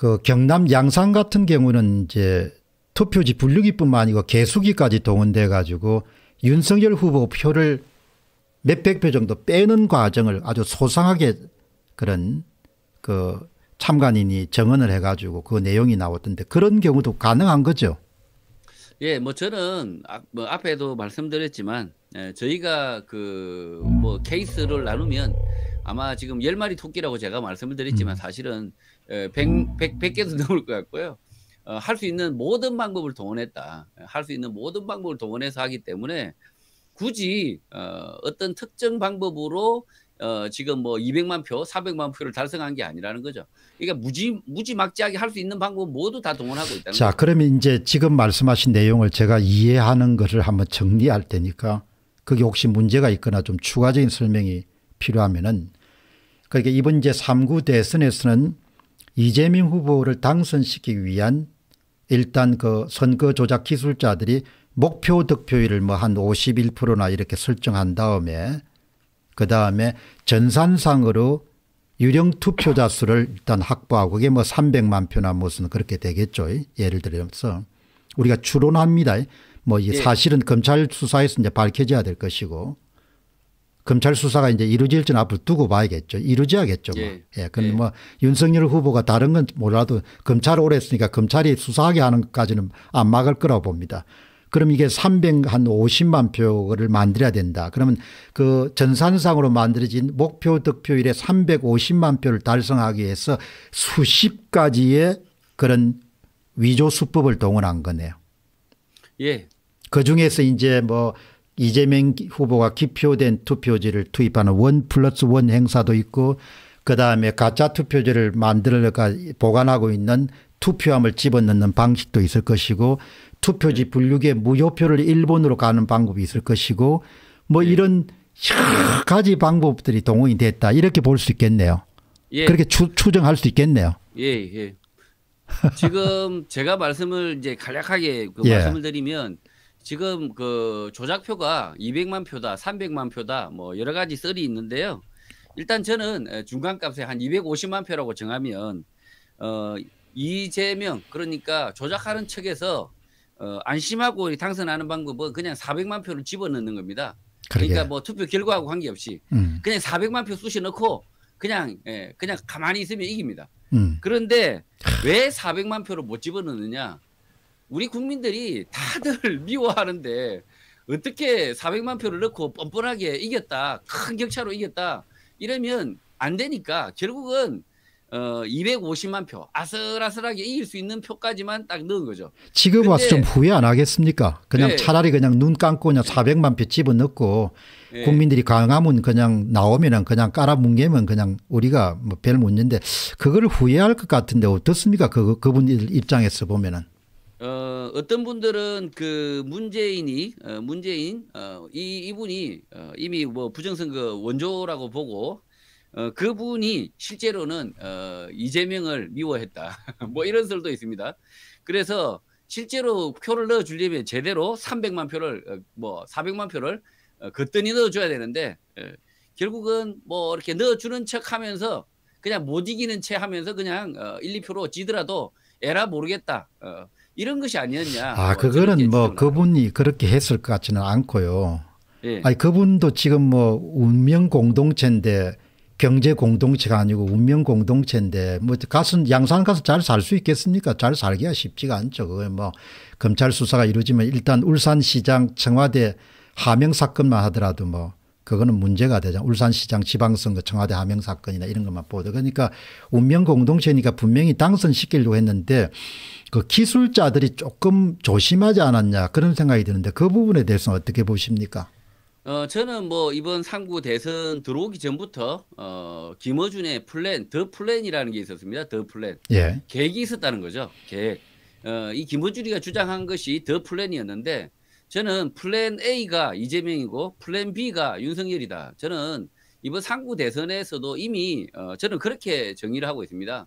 그 경남 양산 같은 경우는 이제 투표지 분류기뿐만 아니고 개수기까지 동원돼 가지고 윤석열 후보 표를 몇백 표 정도 빼는 과정을 아주 소상하게 그런 그 참관인이 정언을 해가지고 그 내용이 나왔던데 그런 경우도 가능한 거죠. 예, 뭐 저는 아, 뭐 앞에도 말씀드렸지만 예, 저희가 그 뭐 케이스를 나누면 아마 지금 열 마리 토끼라고 제가 말씀을 드렸지만 음. 사실은 100, 예, 음. 개도 넘을 것 같고요. 어, 할수 있는 모든 방법을 동원했다. 예, 할수 있는 모든 방법을 동원해서 하기 때문에 굳이 어, 어떤 특정 방법으로 어, 지금 뭐 200만 표, 400만 표를 달성한 게 아니라는 거죠. 그러니까 무지 무지막지하게 할 수 있는 방법 모두 다 동원하고 있다는 거죠. 그러면 이제 지금 말씀하신 내용을 제가 이해하는 것을 한번 정리할 테니까 그게 혹시 문제가 있거나 좀 추가적인 설명이 필요하면은 그러니까 이번 제 3구 대선에서는 이재명 후보를 당선시키기 위한 일단 그 선거 조작 기술자들이 목표 득표율을 뭐 한 51%나 이렇게 설정한 다음에 그 다음에 전산상으로 유령 투표자 수를 일단 확보하고 그게 뭐 300만 표나 무슨 그렇게 되겠죠. 예를 들어서 우리가 추론합니다. 뭐이 예. 사실은 검찰 수사에서 이제 밝혀져야 될 것이고 검찰 수사가 이제 이루어질지는 앞으로 두고 봐야겠죠. 이루어져야겠죠. 뭐. 예. 예. 근데 예. 뭐 윤석열 후보가 다른 건 몰라도 검찰 오래 했으니까 검찰이 수사하게 하는 것까지는 안 막을 거라고 봅니다. 그럼 이게 350만 표를 만들어야 된다. 그러면 그 전산상으로 만들어진 목표 득표율의 350만 표를 달성하기 위해서 수십 가지의 그런 위조 수법을 동원한 거네요. 예. 그 중에서 이제 뭐 이재명 후보가 기표된 투표지를 투입하는 원 플러스 원 행사도 있고 그다음에 가짜 투표지를 만들어 보관하고 있는 투표함을 집어넣는 방식도 있을 것이고 투표지 네. 분류계 무효표를 일본으로 가는 방법이 있을 것이고 뭐 네. 이런 여러 가지 방법들이 동원이 됐다 이렇게 볼 수 있겠네요. 예. 그렇게 추, 추정할 수 있겠네요. 예, 예. 지금 제가 말씀을 이제 간략하게 그 예. 말씀을 드리면 지금 그 조작표가 200만 표다, 300만 표다, 뭐 여러 가지 썰이 있는데요. 일단 저는 중간값에 한 250만 표라고 정하면 어, 이재명 그러니까 조작하는 측에서 어, 안심하고 당선하는 방법은 그냥 400만 표를 집어넣는 겁니다. 그러게. 그러니까 뭐 투표 결과하고 관계없이 음. 그냥 400만 표쑤셔 넣고 그냥 예, 그냥 가만히 있으면 이깁니다. 음. 그런데 왜 400만 표를 못 집어넣느냐? 우리 국민들이 다들 미워하는데 어떻게 400만 표를 넣고 뻔뻔하게 이겼다. 큰 격차로 이겼다. 이러면 안 되니까 결국은 어 250만 표 아슬아슬하게 이길 수 있는 표까지만 딱 넣은 거죠. 지금 와서 좀 후회 안 하겠습니까? 그냥 네. 차라리 그냥 눈 감고 그냥 400만 표 집어넣고 네. 국민들이 강하면 그냥 나오면 그냥 깔아뭉개면 그냥 우리가 뭐별 묻는데 그걸 후회할 것 같은데 어떻습니까? 그, 그분 입장에서 보면은. 어, 어떤 분들은 그 문재인이 어, 문재인 어, 이 이분이 어, 이미 뭐 부정선거 원조라고 보고 어, 그분이 실제로는 어, 이재명을 미워했다 뭐 이런 설도 있습니다. 그래서 실제로 표를 넣어주려면 제대로 300만 표를 어, 뭐 400만 표를 어, 거뜬히 넣어줘야 되는데 예, 결국은 뭐 이렇게 넣어주는 척하면서 그냥 못 이기는 채 하면서 그냥 어, 1, 2표로 지더라도 에라 모르겠다. 어, 이런 것이 아니었냐. 아, 그거는 뭐 그분이 그렇게 했을 것 같지는 않고요. 예. 아니, 그분도 지금 뭐 운명 공동체인데 경제 공동체가 아니고 운명 공동체인데 뭐가슴 양산 가서 잘 살 수 있겠습니까? 잘 살기가 쉽지가 않죠. 그뭐 검찰 수사가 이루어지면 일단 울산시장 청와대 하명 사건만 하더라도 뭐 그거는 문제가 되잖아. 울산시장 지방선거 청와대 하명 사건이나 이런 것만 보도. 그러니까 운명 공동체니까 분명히 당선시키려고 했는데 그 기술자들이 조금 조심하지 않았냐 그런 생각이 드는데 그 부분에 대해서는 어떻게 보십니까? 어, 저는 뭐 이번 상구 대선 들어오기 전부터 어, 김어준의 플랜, 더 플랜이라는 게 있었습니다. 더 플랜. 예. 계획이 있었다는 거죠. 계획. 어, 이 김어준이가 주장한 것이 더 플랜이었는데 저는 플랜 A가 이재명이고 플랜 B가 윤석열이다. 저는 이번 상구 대선에서도 이미 어, 저는 그렇게 정의를 하고 있습니다.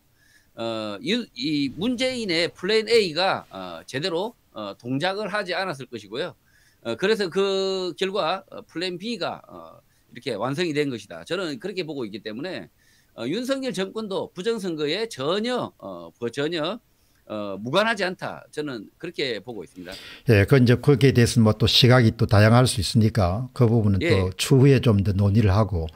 어, 이, 이 문재인의 플랜 A가 어, 제대로 어, 동작을 하지 않았을 것이고요. 어, 그래서 그 결과 어, 플랜 B가 어, 이렇게 완성이 된 것이다. 저는 그렇게 보고 있기 때문에 어, 윤석열 정권도 부정선거에 전혀 어, 전혀 어, 무관하지 않다. 저는 그렇게 보고 있습니다. 예, 그 이제 거기에 대해서뭐 또 시각이 또 다양할 수 있으니까 그 부분은 예. 또 추후에 좀 더 논의를 하고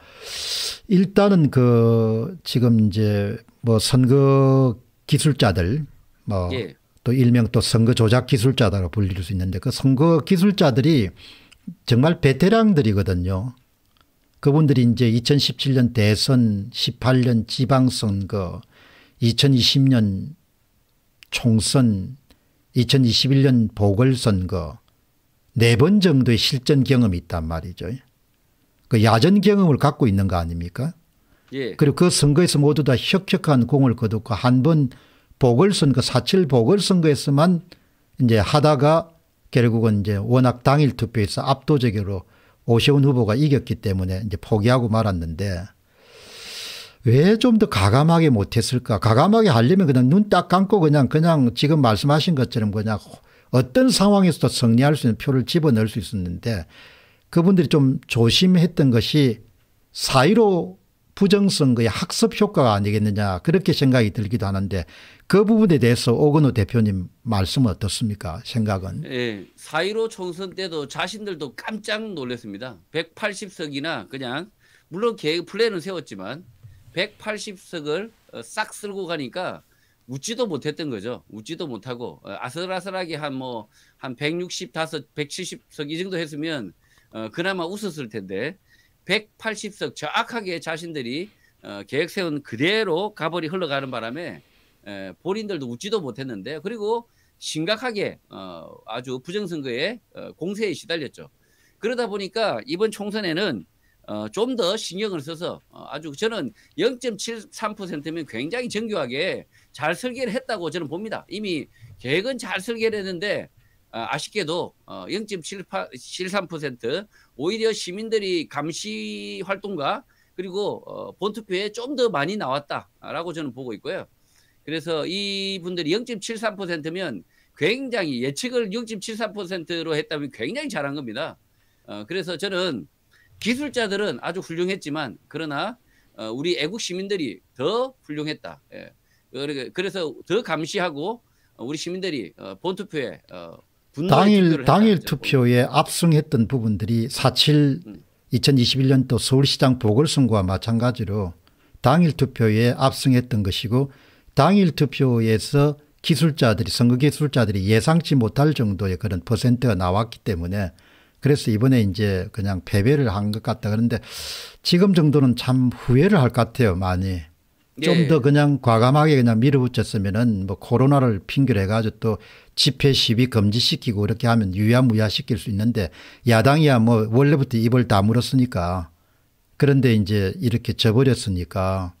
일단은 그 지금 이제 뭐 선거 기술자들 뭐또 예. 일명 또 선거 조작 기술자라고 불릴 수 있는데 그 선거 기술자들이 정말 베테랑들이거든요. 그분들이 이제 2017년 대선, 18년 지방선거, 2020년 총선, 2021년 보궐선거 네 번 정도의 실전 경험이 있단 말이죠. 그 야전 경험을 갖고 있는 거 아닙니까? 예. 그리고 그 선거에서 모두 다 혁혁한 공을 거뒀고 한 번 보궐선거 사칠 보궐선거에서만 이제 하다가 결국은 이제 워낙 당일 투표에서 압도적으로 오세훈 후보가 이겼기 때문에 이제 포기하고 말았는데 왜좀더 가감하게 못했을까? 가감하게 하려면 그냥 눈 딱 감고 그냥 그냥 지금 말씀하신 것처럼 그냥 어떤 상황에서도 승리할 수 있는 표를 집어넣을 수 있었는데 그분들이 좀 조심했던 것이 사이로 부정선거의 학습 효과가 아니겠느냐 그렇게 생각이 들기도 하는데 그 부분에 대해서 오건호 대표님 말씀은 어떻습니까 생각은 예, 4.15 총선 때도 자신들도 깜짝 놀랐습니다 180석이나 그냥 물론 계획 플랜은 세웠지만 180석을 어, 싹 쓸고 가니까 웃지도 못했던 거죠. 웃지도 못하고 어, 아슬아슬하게 한 뭐 한 165, 170석 이 정도 했으면 어, 그나마 웃었을 텐데 180석 정확하게 자신들이 어, 계획 세운 그대로 가버리 흘러가는 바람에 에, 본인들도 웃지도 못했는데 그리고 심각하게 어, 아주 부정선거에 어, 공세에 시달렸죠. 그러다 보니까 이번 총선에는 어, 좀 더 신경을 써서 어, 아주 저는 0.73%면 굉장히 정교하게 잘 설계를 했다고 저는 봅니다. 이미 계획은 잘 설계를 했는데 어, 아쉽게도 0.73% 오히려 시민들이 감시 활동과 그리고 본투표에 좀 더 많이 나왔다라고 저는 보고 있고요. 그래서 이분들이 0.73%면 굉장히 예측을 0.73%로 했다면 굉장히 잘한 겁니다. 그래서 저는 기술자들은 아주 훌륭했지만 그러나 어, 우리 애국 시민들이 더 훌륭했다. 예. 그러니까 그래서 더 감시하고 우리 시민들이 어, 본투표에 어, 당일 당일 투표에 압승했던 부분들이 4.7 음. 2021년도 서울시장 보궐선거와 마찬가지로 당일 투표에 압승했던 것이고 당일 투표에서 기술자들이 선거 기술자들이 예상치 못할 정도의 그런 퍼센트가 나왔기 때문에 그래서 이번에 이제 그냥 패배를 한 것 같다. 그런데 지금 정도는 참 후회를 할 것 같아요. 많이. 예. 좀더 그냥 과감하게 그냥 밀어붙였으면은 뭐 코로나를 핑계로 해가지고 또 집회 시위 금지시키고 이렇게 하면 유야무야 시킬 수 있는데 야당이야 뭐 원래부터 입을 다물었으니까 그런데 이제 이렇게 져버렸으니까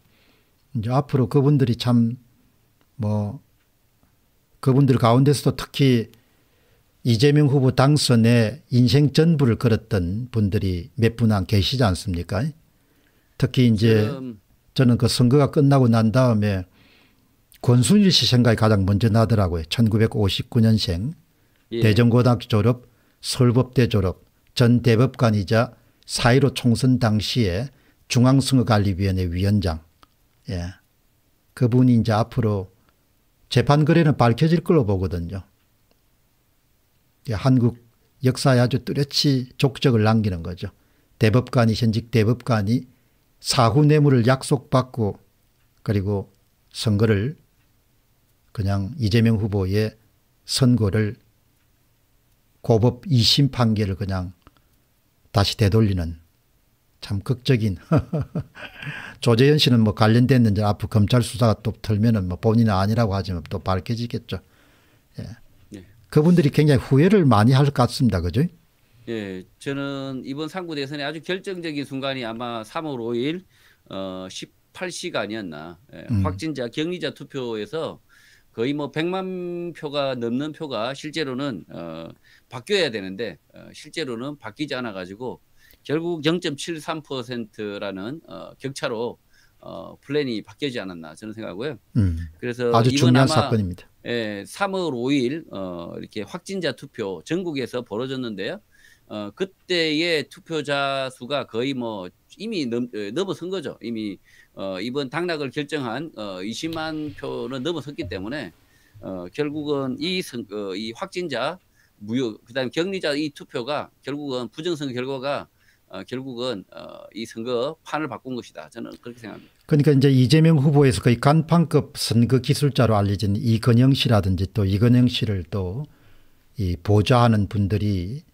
이제 앞으로 그분들이 참 뭐 그분들 가운데서도 특히 이재명 후보 당선에 인생 전부를 걸었던 분들이 몇 분 안 계시지 않습니까? 특히 이제 저는 그 선거가 끝나고 난 다음에 권순일 씨 생각이 가장 먼저 나더라고요. 1959년생 예. 대전고등학교 졸업 서울법대 졸업 전 대법관이자 4.15 총선 당시에 중앙선거관리위원회 위원장 예. 그분이 이제 앞으로 재판거래는 밝혀질 걸로 보거든요. 예, 한국 역사에 아주 뚜렷이 족적을 남기는 거죠. 대법관이 현직 대법관이 사후 뇌물을 약속받고 그리고 선거를 그냥 이재명 후보의 선거를 고법 2심 판결을 그냥 다시 되돌리는 참 극적인 조재현 씨는 뭐 관련됐는지 앞으로 검찰 수사가 또 털면은 뭐 본인은 아니라고 하지만 또 밝혀지겠죠. 예. 그분들이 굉장히 후회를 많이 할 것 같습니다. 그죠? 예, 저는 이번 상구 대선에 아주 결정적인 순간이 아마 3월 5일 어 18시간이었나 예, 음. 확진자 격리자 투표에서 거의 뭐 100만 표가 넘는 표가 실제로는 어 바뀌어야 되는데 어, 실제로는 바뀌지 않아 가지고 결국 0.73%라는 어, 격차로 어, 플랜이 바뀌지 않았나 저는 생각하고요. 음, 그래서 아주 중요한 아마, 사건입니다. 예, 3월 5일 어, 이렇게 확진자 투표 전국에서 벌어졌는데요. 어, 그때의 투표자 수가 거의 뭐 이미 넘, 어, 넘어선 거죠. 이미 어, 이번 당락을 결정한 어, 20만 표는 넘어섰기 때문에 어, 결국은 이, 선, 어, 이 확진자 무효 그다음 격리자 이 투표가 결국은 부정선 결과가 어, 결국은 어, 이 선거 판을 바꾼 것이다. 저는 그렇게 생각합니다. 그러니까 이제 이재명 후보에서 거의 간판급 선거 기술자로 알려진 이건영 씨라든지 또 이건영 씨를 또 이 보좌하는 분들이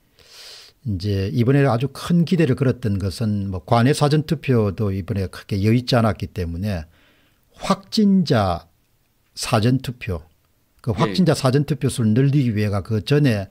이제 이번에 아주 큰 기대를 걸었던 것은 뭐 관외 사전 투표도 이번에 크게 여의치 않았기 때문에 확진자 사전 투표 그 예. 확진자 네. 사전 투표 수를 늘리기 위해가 그 전에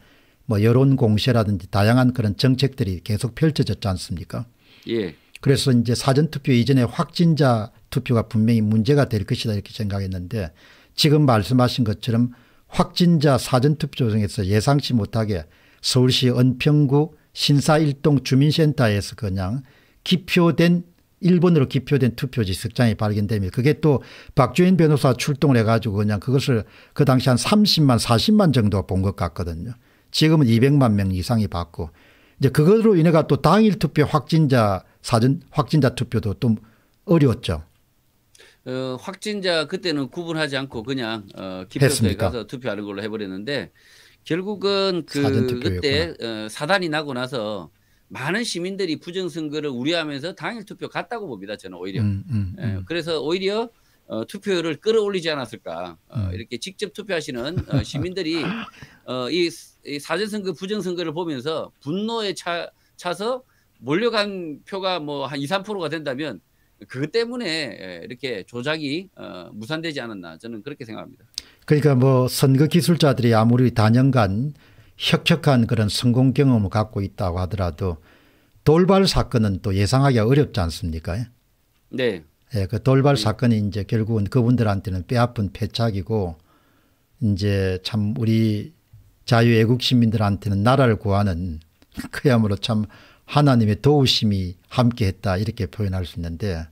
뭐 여론 공세라든지 다양한 그런 정책들이 계속 펼쳐졌지 않습니까? 예. 그래서 이제 사전 투표 이전에 확진자 투표가 분명히 문제가 될 것이다 이렇게 생각했는데 지금 말씀하신 것처럼 확진자 사전 투표 중에서 예상치 못하게 서울시 은평구 신사일동 주민센터에서 그냥 기표된 일본으로 기표된 투표지 석장이 발견되며 그게 또 박주인 변호사 출동을 해가지고 그냥 그것을 그 당시 한 30만 40만 정도 본 것 같거든요. 지금은 200만 명 이상이 받고 이제 그것으로 인해가 또 당일 투표 확진자 사전 확진자 투표도 좀 어려웠죠. 어, 확진자 그때는 구분하지 않고 그냥 어, 기표소에 가서 투표하는 걸로 해버렸는데 결국은 그 그때 어, 사단이 나고 나서 많은 시민들이 부정선거를 우려하면서 당일 투표 갔다고 봅니다. 저는 오히려. 음, 음, 예, 음. 예, 그래서 오히려 어, 투표율을 끌어올리지 않았을까 어, 음. 이렇게 직접 투표하시는 어, 시민들이 어, 이, 이 사전선거 부정선거를 보면서 분노에 차, 차서 몰려간 표가 뭐 한 2, 3%가 된다면 그것 때문에 예, 이렇게 조작이 어, 무산되지 않았나 저는 그렇게 생각합니다. 그러니까 뭐 선거 기술자들이 아무리 단연간 혁혁한 그런 성공 경험을 갖고 있다고 하더라도 돌발 사건은 또예상하기 어렵지 않습니까? 네. 예, 그 돌발 네. 사건이 이제 결국은 그분들한테는 뼈아픈 패착이고 이제 참 우리 자유애국 시민들한테는 나라를 구하는 그야말로 참 하나님의 도우심이 함께했다 이렇게 표현할 수 있는데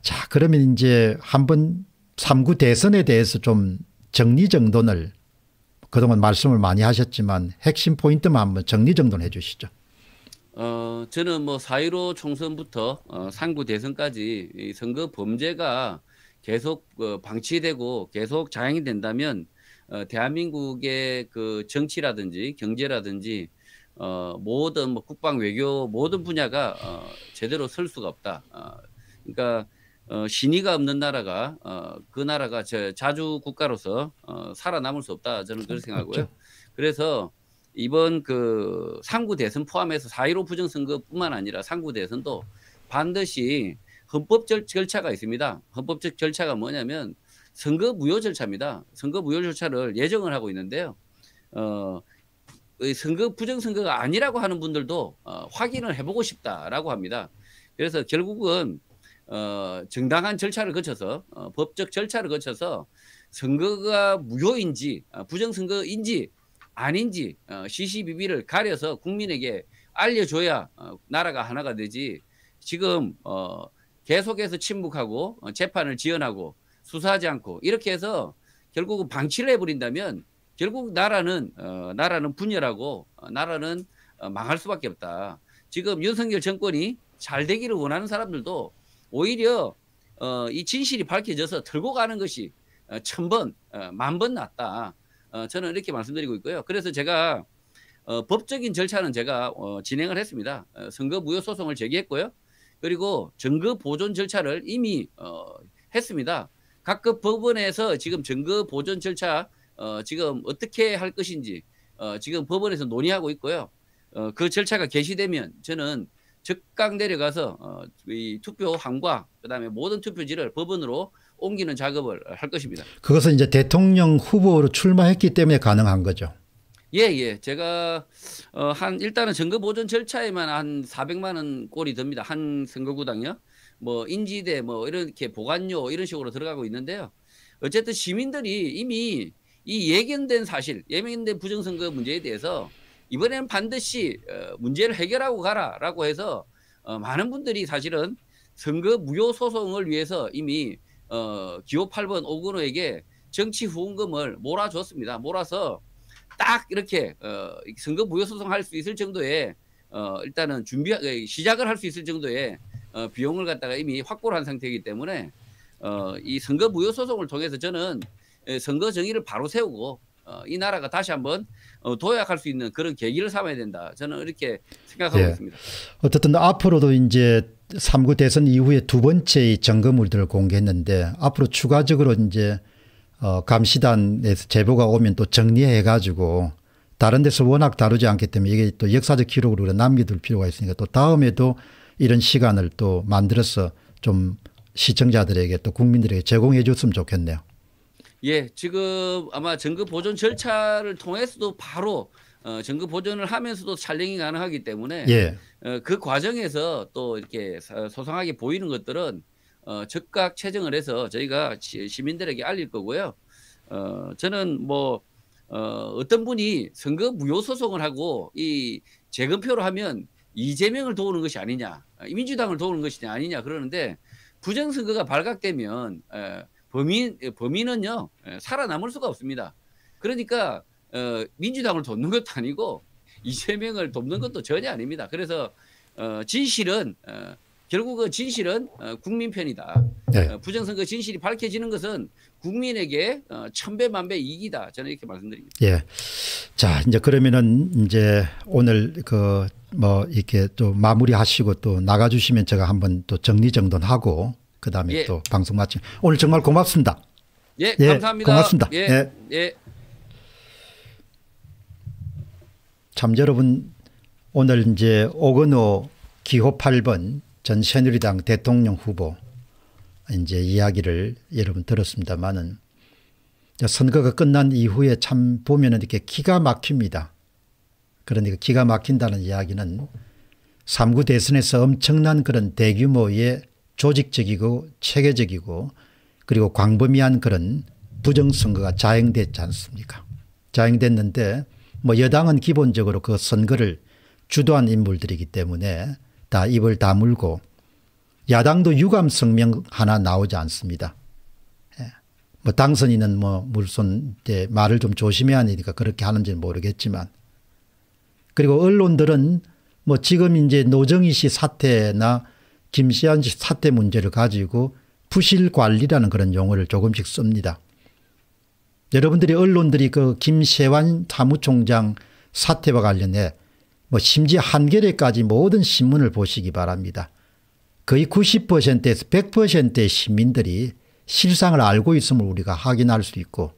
자 그러면 이제 한번 3구 대선에 대해서 좀 정리정돈을 그동안 말씀을 많이 하셨지만 핵심 포인트만 한번 정리정돈해 주시죠. 어, 저는 뭐 사이로 총선부터 어, 상구 대선까지 이 선거 범죄가 계속 어, 방치되고 계속 자행이 된다면 어, 대한민국의 그 정치라든지 경제라든지 어, 모든 뭐 국방 외교 모든 분야가 어, 제대로 설 수가 없다. 어, 그러니까 어, 신의가 없는 나라가 어, 그 나라가 저 자주 국가로서 어, 살아남을 수 없다 저는 그렇게 그렇죠. 생각하고요. 그래서 이번 그 상구 대선 포함해서 사일오 부정선거뿐만 아니라 상구 대선도 반드시 헌법 절차가 있습니다. 헌법적 절차가 뭐냐면 선거 무효 절차입니다. 선거 무효 절차를 예정을 하고 있는데요. 어, 선거 부정선거가 아니라고 하는 분들도 어, 확인을 해보고 싶다라고 합니다. 그래서 결국은 어, 정당한 절차를 거쳐서 어, 법적 절차를 거쳐서 선거가 무효인지 어, 부정선거인지 아닌지 어, CCBB를 가려서 국민에게 알려줘야 어, 나라가 하나가 되지 지금 어, 계속해서 침묵하고 어, 재판을 지연하고 수사하지 않고 이렇게 해서 결국은 방치를 해버린다면 결국 나라는 어, 나라는 분열하고 어, 나라는 어, 망할 수밖에 없다. 지금 윤석열 정권이 잘 되기를 원하는 사람들도 오히려 어, 이 진실이 밝혀져서 들고 가는 것이 어, 천 번, 어, 만번 낫다. 어, 저는 이렇게 말씀드리고 있고요. 그래서 제가 어, 법적인 절차는 제가 어, 진행을 했습니다. 어, 선거 무효 소송을 제기했고요. 그리고 증거 보존 절차를 이미 어, 했습니다. 각급 법원에서 지금 증거 보존 절차 어, 지금 어떻게 할 것인지 어, 지금 법원에서 논의하고 있고요. 어, 그 절차가 개시되면 저는 즉각 내려가서 어, 이 투표 항과 그다음에 모든 투표지를 법원으로 옮기는 작업을 할 것입니다. 그것은 이제 대통령 후보로 출마했기 때문에 가능한 거죠. 예, 예. 제가 어, 한 일단은 선거 보존 절차에만 한 400만 원 꼴이 듭니다. 한 선거구당요. 뭐 인지대 뭐 이렇게 보관료 이런 식으로 들어가고 있는데요. 어쨌든 시민들이 이미 이 예견된 사실, 예견된 부정선거 문제에 대해서 이번에는 반드시 어, 문제를 해결하고 가라라고 해서 어, 많은 분들이 사실은 선거 무효 소송을 위해서 이미 어, 기호 8번 오근호에게 정치 후원금을 몰아줬습니다. 몰아서 딱 이렇게 어, 선거 무효 소송할 수 있을 정도의 어, 일단은 준비 그 시작을 할 수 있을 정도의 어, 비용을 갖다가 이미 확보를 한 상태이기 때문에 어, 이 선거 무효 소송을 통해서 저는 선거 정의를 바로 세우고 어, 이 나라가 다시 한번 어, 도약할 수 있는 그런 계기를 삼아야 된다. 저는 이렇게 생각하고 예. 있습니다. 어쨌든 앞으로도 이제 삼구 대선 이후에 두 번째의 점검물들을 공개했는데 앞으로 추가적으로 이제 어 감시단에서 제보가 오면 또 정리해 가지고 다른 데서 워낙 다루지 않기 때문에 이게 또 역사적 기록으로 남겨둘 필요가 있으니까 또 다음에도 이런 시간을 또 만들어서 좀 시청자들에게 또 국민들에게 제공해 줬으면 좋겠네요. 예, 지금 아마 증거 보존 절차를 통해서도 바로 어, 정급 보존을 하면서도 촬영이 가능하기 때문에 예. 어, 그 과정에서 또 이렇게 소상하게 보이는 것들은 어, 즉각 채정을 해서 저희가 시민들에게 알릴 거고요. 어, 저는 뭐 어, 어떤 분이 선거 무효 소송을 하고 이 재검표로 하면 이재명을 도우는 것이 아니냐, 어, 민주당을 도우는 것이 아니냐 그러는데 부정선거가 발각되면 에, 범인 범인은요 에, 살아남을 수가 없습니다. 그러니까 어, 민주당을 돕는 것도 아니고 이재명을 돕는 것도 전혀 아닙니다. 그래서 어, 진실은 어, 결국은 그 진실은 어, 국민 편이다. 네. 어, 부정선거 진실이 밝혀지는 것은 국민에게 어, 천배 만배 이익이다. 저는 이렇게 말씀드립니다. 예. 자 이제 그러면은 이제 오늘 그 뭐 이렇게 또 마무리하시고 또 나가주시면 제가 한번 또 정리정돈하고 그다음에 예. 또 방송 마치 오늘 정말 고맙습니다. 예, 예 감사합니다. 고맙습니다. 예. 예. 예. 참 여러분 오늘 이제 오건호 기호 8번 전 새누리당 대통령 후보 이제 이야기를 여러분 들었습니다만은 선거가 끝난 이후에 참 보면은 이렇게 기가 막힙니다. 그러니까 기가 막힌다는 이야기는 3구 대선에서 엄청난 그런 대규모의 조직적이고 체계적이고 그리고 광범위한 그런 부정선거가 자행됐지 않습니까? 자행됐는데 뭐 여당은 기본적으로 그 선거를 주도한 인물들이기 때문에 다 입을 다물고 야당도 유감 성명 하나 나오지 않습니다. 예. 뭐 당선인은 뭐 물론 이제 말을 좀 조심해야 하니까 그렇게 하는지는 모르겠지만 그리고 언론들은 뭐 지금 이제 노정희 씨 사태나 김시환 씨 사태 문제를 가지고 부실 관리라는 그런 용어를 조금씩 씁니다. 여러분들이 언론들이 그 김세환 사무총장 사태와 관련해 뭐 심지어 한겨레까지 모든 신문을 보시기 바랍니다. 거의 90%에서 100%의 시민들이 실상을 알고 있음을 우리가 확인할 수 있고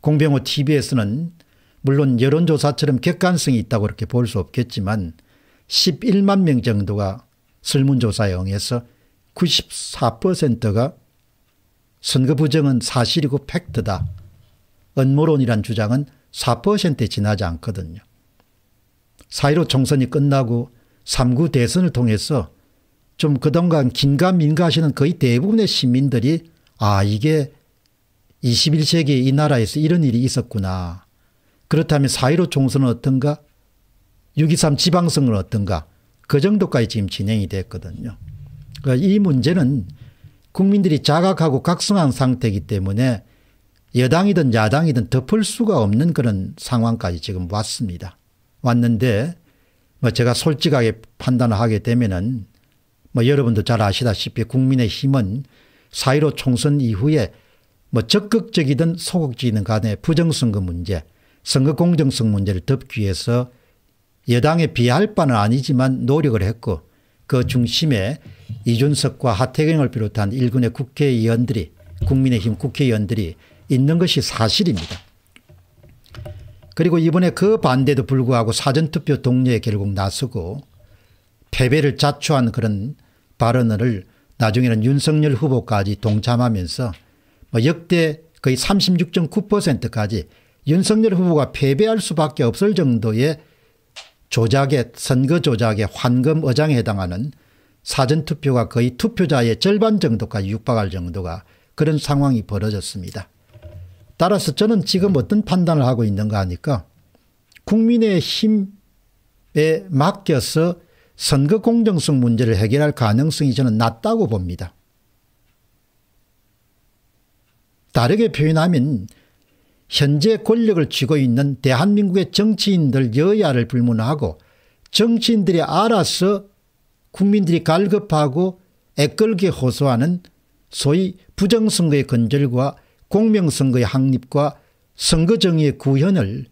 공병호 tv에서는 물론 여론조사처럼 객관성이 있다고 그렇게 볼 수 없겠지만 11만 명 정도가 설문조사에 응해서 94%가 선거 부정은 사실이고 팩트다. 음모론이란 주장은 4%에 지나지 않거든요. 4.15 총선이 끝나고 3구 대선을 통해서 좀 그동안 긴가민가하시는 거의 대부분의 시민들이 아 이게 21세기 이 나라에서 이런 일이 있었구나. 그렇다면 4.15 총선은 어떤가? 6.23지방선거 어떤가? 그 정도까지 지금 진행이 됐거든요. 그러니까 이 문제는 국민들이 자각하고 각성한 상태이기 때문에 여당이든 야당이든 덮을 수가 없는 그런 상황까지 지금 왔습니다. 왔는데 뭐 제가 솔직하게 판단을 하게 되면은 뭐 여러분도 잘 아시다시피 국민의 힘은 사이로 총선 이후에 뭐 적극적이든 소극적이든 간에 부정선거 문제, 선거 공정성 문제를 덮기 위해서 여당에 비할 바는 아니지만 노력을 했고 그 중심에 이준석과 하태경을 비롯한 일군의 국회의원들이 국민의힘 국회의원들이 있는 것이 사실입니다. 그리고 이번에 그 반대도 불구하고 사전투표 동료에 결국 나서고 패배를 자초한 그런 발언을 나중에는 윤석열 후보까지 동참하면서 뭐 역대 거의 36.9%까지 윤석열 후보가 패배할 수밖에 없을 정도의 조작의 선거 조작의 환금 어장에 해당하는 사전투표가 거의 투표자의 절반 정도까지 육박할 정도가 그런 상황이 벌어졌습니다. 따라서 저는 지금 어떤 판단을 하고 있는가 하니까 국민의 힘에 맡겨서 선거 공정성 문제를 해결할 가능성이 저는 낮다고 봅니다. 다르게 표현하면 현재 권력을 쥐고 있는 대한민국의 정치인들 여야를 불문하고 정치인들이 알아서 국민들이 갈급하고 애끌게 호소하는 소위 부정선거의 근절과 공명선거의 확립과 선거정의의 구현을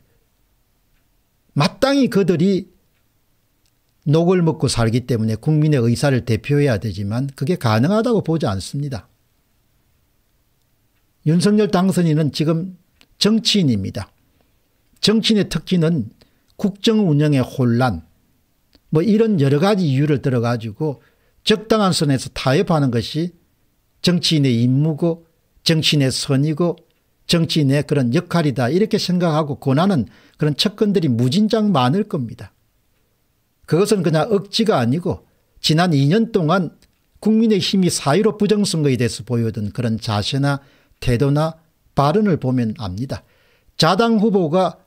마땅히 그들이 녹을 먹고 살기 때문에 국민의 의사를 대표해야 되지만 그게 가능하다고 보지 않습니다. 윤석열 당선인은 지금 정치인입니다. 정치인의 특징은 국정 운영의 혼란 뭐 이런 여러 가지 이유를 들어가지고 적당한 선에서 타협하는 것이 정치인의 임무고 정치인의 선이고 정치인의 그런 역할이다 이렇게 생각하고 권하는 그런 접근들이 무진장 많을 겁니다. 그것은 그냥 억지가 아니고 지난 2년 동안 국민의 힘이 사유로 부정선거에 대해서 보여준 그런 자세나 태도나 발언을 보면 압니다. 자당 후보가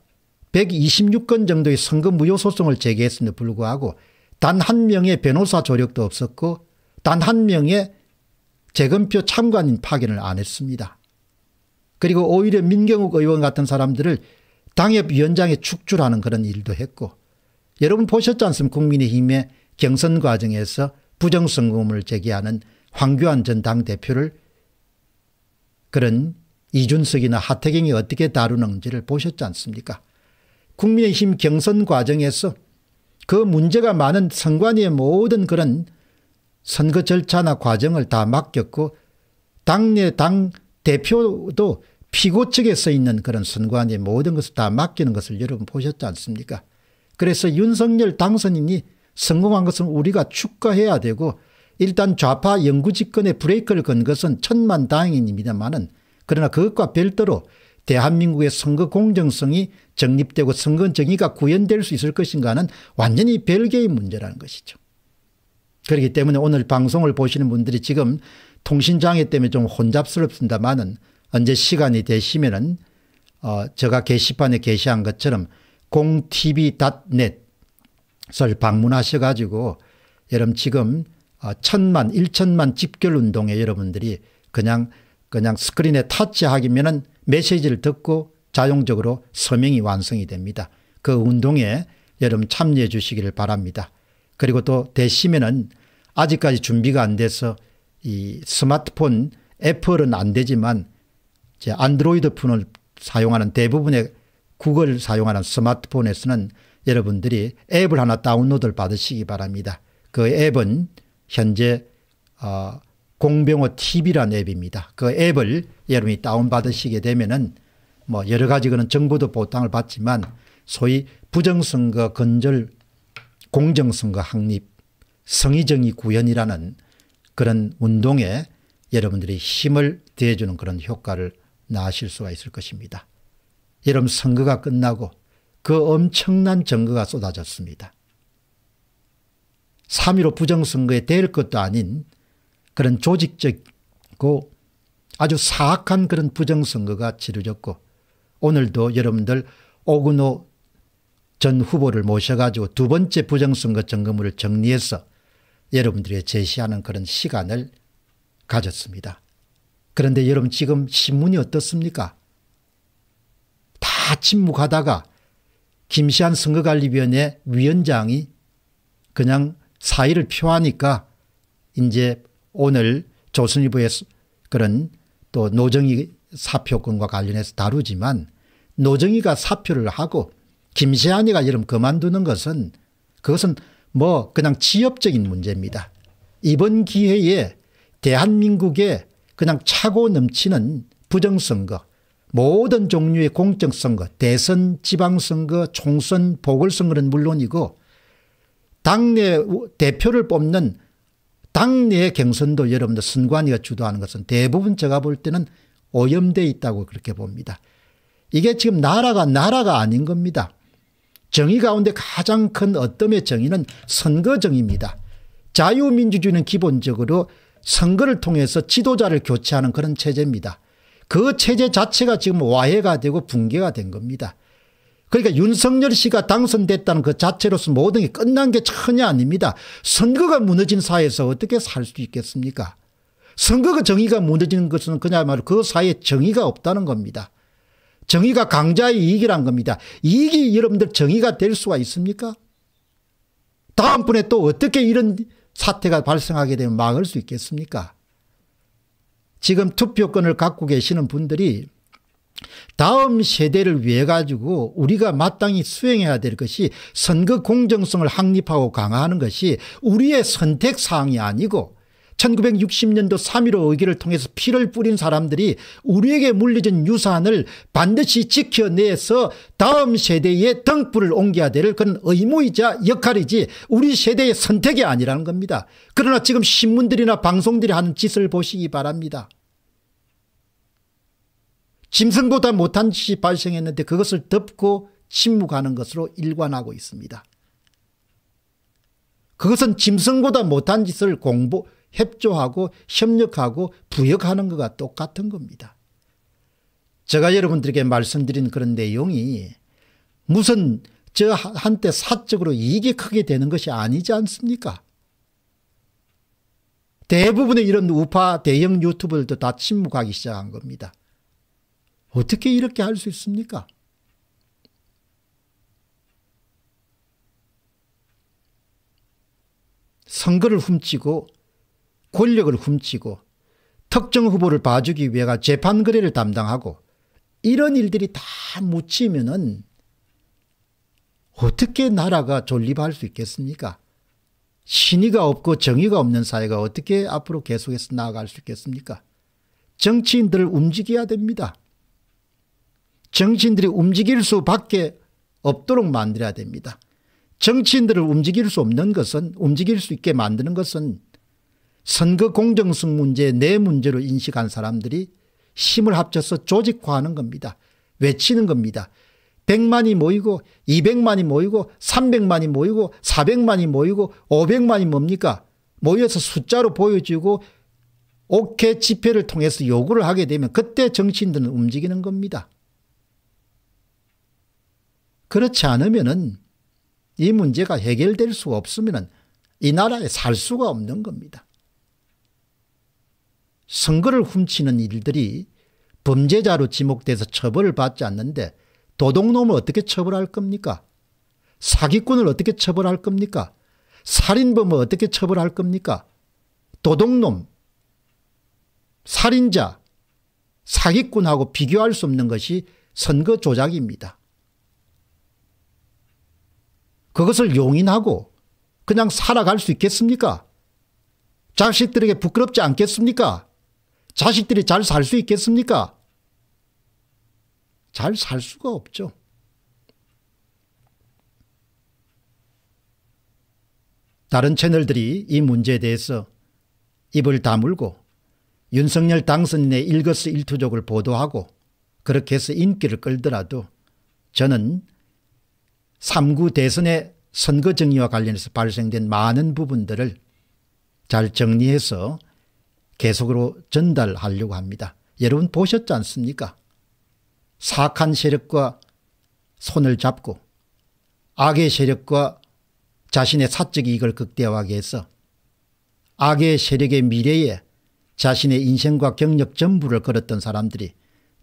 126건 정도의 선거 무효 소송을 제기했음에도 불구하고 단 한 명의 변호사 조력도 없었고 단 한 명의 재검표 참관인 파견을 안 했습니다. 그리고 오히려 민경욱 의원 같은 사람들을 당협위원장에 축출하는 그런 일도 했고 여러분 보셨지 않습니까 국민의힘의 경선 과정에서 부정선거을 제기하는 황교안 전 당대표를 그런 이준석이나 하태경이 어떻게 다루는지를 보셨지 않습니까? 국민의힘 경선 과정에서 그 문제가 많은 선관위의 모든 그런 선거 절차나 과정을 다 맡겼고 당내 당 대표도 피고 측에 서 있는 그런 선관위 의 모든 것을 다 맡기는 것을 여러분 보셨지 않습니까? 그래서 윤석열 당선인이 성공한 것은 우리가 축하해야 되고 일단 좌파 영구집권의 브레이크를 건 것은 천만다행입니다만은 그러나 그것과 별도로 대한민국의 선거 공정성이 정립되고 선거 정의가 구현될 수 있을 것인가는 완전히 별개의 문제라는 것이죠. 그렇기 때문에 오늘 방송을 보시는 분들이 지금 통신장애 때문에 좀혼잡스럽습니다만 언제 시간이 되시면은 어 제가 게시판에 게시한 것처럼 공tv.net을 방문하셔 가지고 여러분 지금 어 천만 일천만 집결 운동에 여러분들이 그냥 그냥 스크린에 타치하기면은 메시지를 듣고 자동적으로 서명이 완성이 됩니다. 그 운동에 여러분 참여해 주시기를 바랍니다. 그리고 또 되시면은 아직까지 준비가 안 돼서 이 스마트폰 애플은 안 되지만 제 안드로이드 폰을 사용하는 대부분의 구글 사용하는 스마트폰에서는 여러분들이 앱을 하나 다운로드를 받으시기 바랍니다. 그 앱은 현재 어, 공병호 t v 라는 앱입니다. 그 앱을 여러분이 다운받으시게 되면은 뭐 여러 가지 그런 정부도 보상을 받지만 소위 부정선거 건절 공정선거 확립 성의정의 구현이라는 그런 운동에 여러분들이 힘을 대주는 그런 효과를 나실 수가 있을 것입니다. 여러분 선거가 끝나고 그 엄청난 증거가 쏟아졌습니다. 3.15 부정선거에 될 것도 아닌 그런 조직적이고 아주 사악한 그런 부정선거가 치러졌고 오늘도 여러분들 오근호 전 후보를 모셔가지고 두 번째 부정선거 점검을 정리해서 여러분들이 제시하는 그런 시간을 가졌습니다. 그런데 여러분 지금 신문이 어떻습니까? 다 침묵하다가 김시한 선거관리위원회 위원장이 그냥 사의를 표하니까 이제 오늘 조선일보의 그런 또 노정희 사표권과 관련해서 다루지만 노정희가 사표를 하고 김세한이가 이름 그만두는 것은 그것은 뭐 그냥 지엽적인 문제입니다. 이번 기회에 대한민국의 그냥 차고 넘치는 부정선거 모든 종류의 공정선거 대선 지방선거 총선 보궐선거는 물론이고 당내 대표를 뽑는 당내의 경선도 여러분들 선관위가 주도하는 것은 대부분 제가 볼 때는 오염되어 있다고 그렇게 봅니다. 이게 지금 나라가 나라가 아닌 겁니다. 정의 가운데 가장 큰어떤의 정의는 선거정입니다. 의 자유민주주의는 기본적으로 선거를 통해서 지도자를 교체하는 그런 체제입니다. 그 체제 자체가 지금 와해가 되고 붕괴가 된 겁니다. 그러니까 윤석열 씨가 당선됐다는 그 자체로서 모든 게 끝난 게 전혀 아닙니다. 선거가 무너진 사회에서 어떻게 살 수 있겠습니까? 선거가 정의가 무너지는 것은 그야말로 그 사회에 정의가 없다는 겁니다. 정의가 강자의 이익이란 겁니다. 이익이 여러분들 정의가 될 수가 있습니까? 다음번에 또 어떻게 이런 사태가 발생하게 되면 막을 수 있겠습니까? 지금 투표권을 갖고 계시는 분들이 다음 세대를 위해 가지고 우리가 마땅히 수행해야 될 것이 선거 공정성을 확립하고 강화하는 것이 우리의 선택 사항이 아니고 1960년도 3.15 의기를 통해서 피를 뿌린 사람들이 우리에게 물려준 유산을 반드시 지켜내서 다음 세대의 등불을 옮겨야 될 그런 의무이자 역할이지 우리 세대의 선택이 아니라는 겁니다. 그러나 지금 신문들이나 방송들이 하는 짓을 보시기 바랍니다. 짐승보다 못한 짓이 발생했는데 그것을 덮고 침묵하는 것으로 일관하고 있습니다. 그것은 짐승보다 못한 짓을 공보, 협조하고 협력하고 부역하는 것과 똑같은 겁니다. 제가 여러분들에게 말씀드린 그런 내용이 무슨 저 한때 사적으로 이익이 크게 되는 것이 아니지 않습니까? 대부분의 이런 우파 대형 유튜브들도 다 침묵하기 시작한 겁니다. 어떻게 이렇게 할 수 있습니까? 선거를 훔치고 권력을 훔치고 특정 후보를 봐주기 위해가 재판 거래를 담당하고 이런 일들이 다 묻히면은 어떻게 나라가 존립할 수 있겠습니까? 신의가 없고 정의가 없는 사회가 어떻게 앞으로 계속해서 나아갈 수 있겠습니까? 정치인들을 움직여야 됩니다. 정치인들이 움직일 수밖에 없도록 만들어야 됩니다. 정치인들을 움직일 수 없는 것은 움직일 수 있게 만드는 것은 선거 공정성 문제 내 문제로 인식한 사람들이 힘을 합쳐서 조직화하는 겁니다. 외치는 겁니다. 100만이 모이고 200만이 모이고 300만이 모이고 400만이 모이고 500만이 뭡니까 모여서 숫자로 보여주고 옥회 집회를 통해서 요구를 하게 되면 그때 정치인들은 움직이는 겁니다. 그렇지 않으면은 이 문제가 해결될 수 없으면은 이 나라에 살 수가 없는 겁니다. 선거를 훔치는 일들이 범죄자로 지목돼서 처벌을 받지 않는데 도둑놈을 어떻게 처벌할 겁니까? 사기꾼을 어떻게 처벌할 겁니까? 살인범을 어떻게 처벌할 겁니까? 도둑놈, 살인자, 사기꾼하고 비교할 수 없는 것이 선거 조작입니다. 그것을 용인하고 그냥 살아갈 수 있겠습니까? 자식들에게 부끄럽지 않겠습니까? 자식들이 잘 살 수 있겠습니까? 잘 살 수가 없죠. 다른 채널들이 이 문제에 대해서 입을 다물고 윤석열 당선인의 일거수 일투족을 보도하고 그렇게 해서 인기를 끌더라도 저는 3구 대선의 선거정의와 관련해서 발생된 많은 부분들을 잘 정리해서 계속으로 전달하려고 합니다. 여러분 보셨지 않습니까? 사악한 세력과 손을 잡고 악의 세력과 자신의 사적 이익을 극대화하기 위해서 악의 세력의 미래에 자신의 인생과 경력 전부를 걸었던 사람들이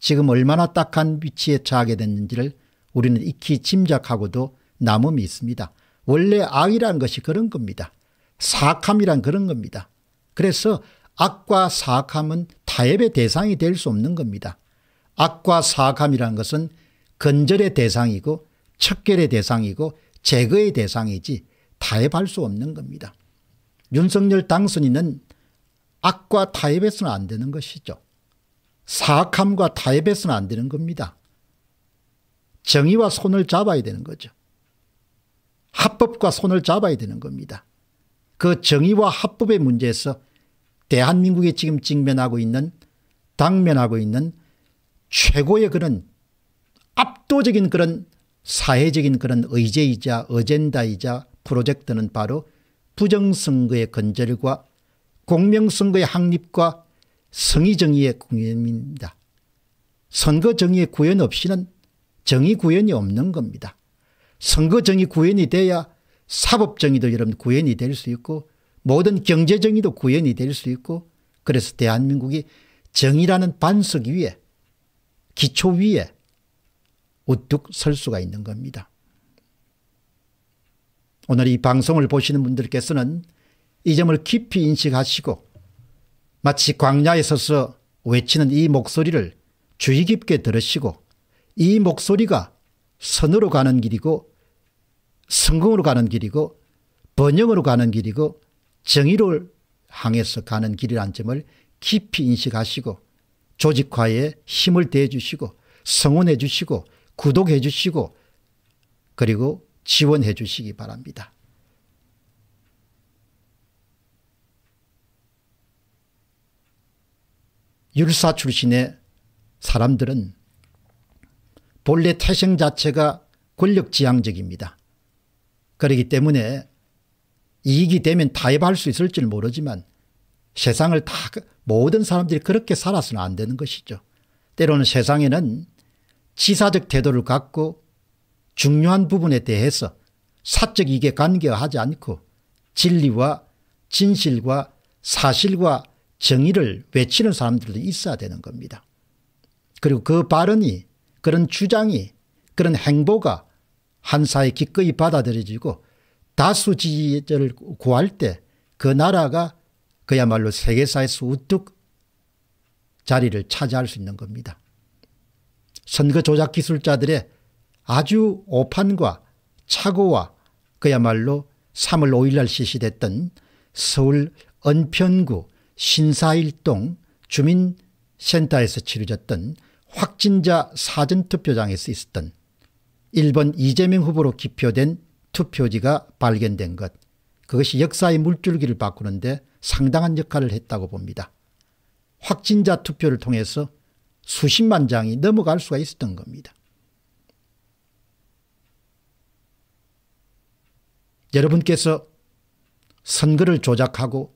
지금 얼마나 딱한 위치에 처하게 됐는지를 우리는 익히 짐작하고도 남음이 있습니다. 원래 악이란 것이 그런 겁니다. 사악함이란 그런 겁니다. 그래서 악과 사악함은 타협의 대상이 될 수 없는 겁니다. 악과 사악함이란 것은 건절의 대상이고 척결의 대상이고 제거의 대상이지 타협할 수 없는 겁니다. 윤석열 당선인은 악과 타협해서는 안 되는 것이죠. 사악함과 타협해서는 안 되는 겁니다. 정의와 손을 잡아야 되는 거죠. 합법과 손을 잡아야 되는 겁니다. 그 정의와 합법의 문제에서 대한민국이 지금 직면하고 있는 당면하고 있는 최고의 그런 압도적인 그런 사회적인 그런 의제이자 어젠다이자 프로젝트는 바로 부정선거의 건절과 공명선거의 확립과 성의정의의 구현입니다. 선거정의의 구현 없이는 정의 구현이 없는 겁니다. 선거 정의 구현이 돼야 사법 정의도 여러분 구현이 될 수 있고 모든 경제 정의도 구현이 될 수 있고 그래서 대한민국이 정의라는 반석 위에 기초 위에 우뚝 설 수가 있는 겁니다. 오늘 이 방송을 보시는 분들께서는 이 점을 깊이 인식하시고 마치 광야에 서서 외치는 이 목소리를 주의 깊게 들으시고 이 목소리가 선으로 가는 길이고 성공으로 가는 길이고 번영으로 가는 길이고 정의를 향해서 가는 길이란 점을 깊이 인식하시고 조직화에 힘을 대 주시고 성원해 주시고 구독해 주시고 그리고 지원해 주시기 바랍니다. 율사 출신의 사람들은 본래 태생 자체가 권력지향적입니다. 그렇기 때문에 이익이 되면 타협할 수 있을지 모르지만 세상을 다 그 모든 사람들이 그렇게 살아서는 안 되는 것이죠. 때로는 세상에는 지사적 태도를 갖고 중요한 부분에 대해서 사적 이익에 관계하지 않고 진리와 진실과 사실과 정의를 외치는 사람들도 있어야 되는 겁니다. 그리고 그 발언이 그런 주장이 그런 행보가 한사에 기꺼이 받아들여지고 다수 지지를 구할 때 그 나라가 그야말로 세계사에서 우뚝 자리를 차지할 수 있는 겁니다. 선거 조작 기술자들의 아주 오판과 착오와 그야말로 3월 5일날 실시됐던 서울 언평구 신사일동 주민센터에서 치러졌던 확진자 사전투표장에서 있었던 일본 이재명 후보로 기표된 투표지가 발견된 것 그것이 역사의 물줄기를 바꾸는데 상당한 역할을 했다고 봅니다. 확진자 투표를 통해서 수십만 장이 넘어갈 수가 있었던 겁니다. 여러분께서 선거를 조작하고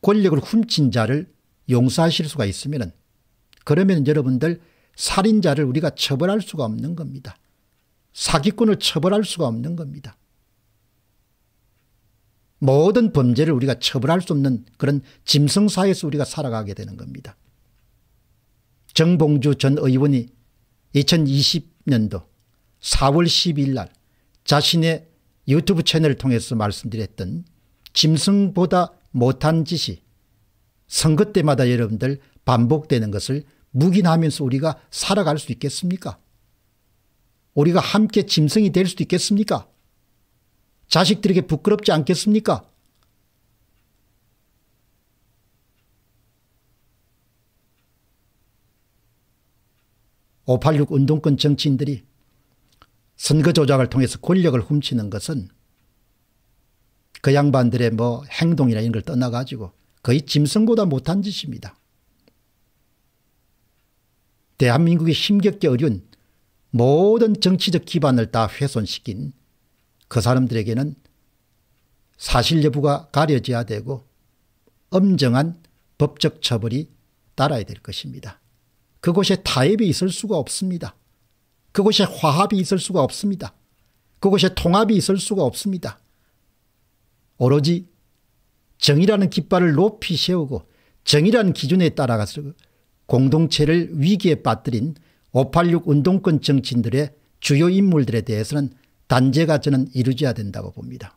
권력을 훔친 자를 용서하실 수가 있으면 그러면 여러분들 살인자를 우리가 처벌할 수가 없는 겁니다. 사기꾼을 처벌할 수가 없는 겁니다. 모든 범죄를 우리가 처벌할 수 없는 그런 짐승사에서 우리가 살아가게 되는 겁니다. 정봉주 전 의원이 2020년도 4월 12일 날 자신의 유튜브 채널을 통해서 말씀드렸던 짐승보다 못한 짓이 선거 때마다 여러분들 반복되는 것을 묵인하면서 우리가 살아갈 수 있겠습니까? 우리가 함께 짐승이 될 수도 있겠습니까? 자식들에게 부끄럽지 않겠습니까? (586) 운동권 정치인들이 선거 조작을 통해서 권력을 훔치는 것은 그 양반들의 뭐 행동이나 이런 걸 떠나가지고 거의 짐승보다 못한 짓입니다. 대한민국의 심겹게 어려운 모든 정치적 기반을 다 훼손시킨 그 사람들에게는 사실 여부가 가려져야 되고 엄정한 법적 처벌이 따라야 될 것입니다. 그곳에 타협이 있을 수가 없습니다. 그곳에 화합이 있을 수가 없습니다. 그곳에 통합이 있을 수가 없습니다. 오로지 정의라는 깃발을 높이 세우고 정의라는 기준에 따라가서 공동체를 위기에 빠뜨린 586 운동권 정치인들의 주요 인물들에 대해서는 단죄가 저는 이루어져야 된다고 봅니다.